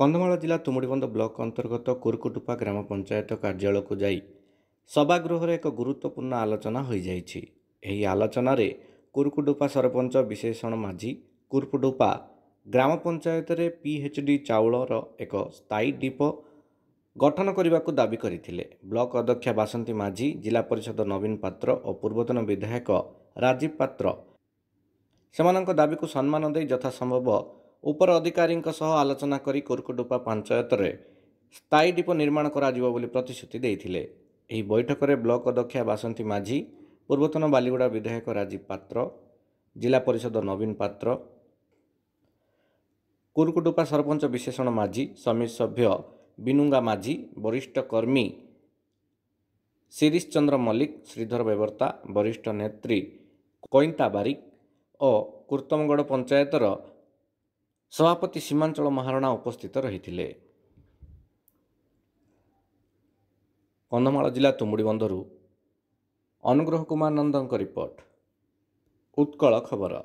କନ୍ଧମାଳ ଜିଲ୍ଲା ତୁମୁଡ଼ିବନ୍ଧ ବ୍ଲକ ଅନ୍ତର୍ଗତ କୁରକୁଟୁପା ଗ୍ରାମ ପଞ୍ଚାୟତ କାର୍ଯ୍ୟାଳୟକୁ ଯାଇ ସଭାଗୃହରେ ଏକ ଗୁରୁତ୍ୱପୂର୍ଣ୍ଣ ଆଲୋଚନା ହୋଇଯାଇଛି ଏହି ଆଲୋଚନାରେ କୁରକୁଡୁପା ସରପଞ୍ଚ ବିଶେଷଣ ମାଝୀ କୁରକୁଡୁପା ଗ୍ରାମ ପଞ୍ଚାୟତରେ ପିଏଚ୍ ଡି ଚାଉଳର ଏକ ସ୍ଥାୟୀ ଡିପୋ ଗଠନ କରିବାକୁ ଦାବି କରିଥିଲେ ବ୍ଲକ ଅଧ୍ୟକ୍ଷା ବାସନ୍ତୀ ମାଝୀ ଜିଲ୍ଲା ପରିଷଦ ନବୀନ ପାତ୍ର ଓ ପୂର୍ବତନ ବିଧାୟକ ରାଜୀବ ପାତ୍ର ସେମାନଙ୍କ ଦାବିକୁ ସମ୍ମାନ ଦେଇ ଯଥାସମ୍ଭବ ଉପର ଅଧିକାରୀଙ୍କ ସହ ଆଲୋଚନା କରି କୁରକୁଡୁପା ପଞ୍ଚାୟତରେ ସ୍ଥାୟୀ ଡିପୋ ନିର୍ମାଣ କରାଯିବ ବୋଲି ପ୍ରତିଶ୍ରୁତି ଦେଇଥିଲେ ଏହି ବୈଠକରେ ବ୍ଲକ ଅଧ୍ୟକ୍ଷା ବାସନ୍ତୀ ମାଝି ପୂର୍ବତନ ବାଲିଗୁଡ଼ା ବିଧାୟକ ରାଜୀବ ପାତ୍ର ଜିଲ୍ଲା ପରିଷଦ ନବୀନ ପାତ୍ର କୁରକୁଡୁପା ସରପଞ୍ଚ ବିଶେଷଣ ମାଝି ସମିତି ସଭ୍ୟ ବିନୁଙ୍ଗା ମାଝି ବରିଷ୍ଠ କର୍ମୀ ଶିରିଶ ଚନ୍ଦ୍ର ମଲ୍ଲିକ ଶ୍ରୀଧର ବେବର୍ତ୍ତା ବରିଷ୍ଠ ନେତ୍ରୀ କଇନ୍ତା ବାରିକ ଓ କୁର୍ତ୍ତମଗଡ଼ ପଞ୍ଚାୟତର ସଭାପତି ସୀମାଞ୍ଚଳ ମହାରଣା ଉପସ୍ଥିତ ରହିଥିଲେ କନ୍ଧମାଳ ଜିଲ୍ଲା ତୁମୁଡ଼ିବନ୍ଧରୁ ଅନୁଗ୍ରହ କୁମାର ନନ୍ଦଙ୍କ ରିପୋର୍ଟ ଉତ୍କଳ ଖବର